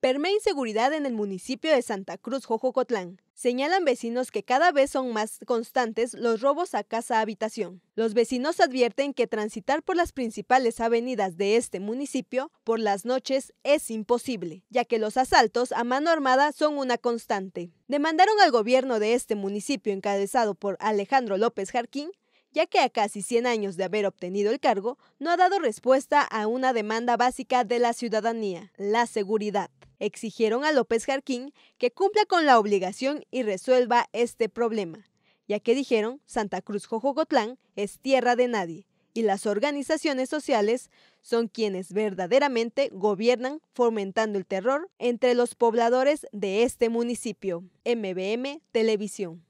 Permea inseguridad en el municipio de Santa Cruz, Jojocotlán. Señalan vecinos que cada vez son más constantes los robos a casa-habitación. Los vecinos advierten que transitar por las principales avenidas de este municipio por las noches es imposible, ya que los asaltos a mano armada son una constante. Demandaron al gobierno de este municipio encabezado por Alejandro López Jarquín ya que a casi 100 años de haber obtenido el cargo, no ha dado respuesta a una demanda básica de la ciudadanía, la seguridad. Exigieron a López Jarquín que cumpla con la obligación y resuelva este problema, ya que dijeron Santa Cruz Jojocotlán es tierra de nadie y las organizaciones sociales son quienes verdaderamente gobiernan fomentando el terror entre los pobladores de este municipio. MBM Televisión.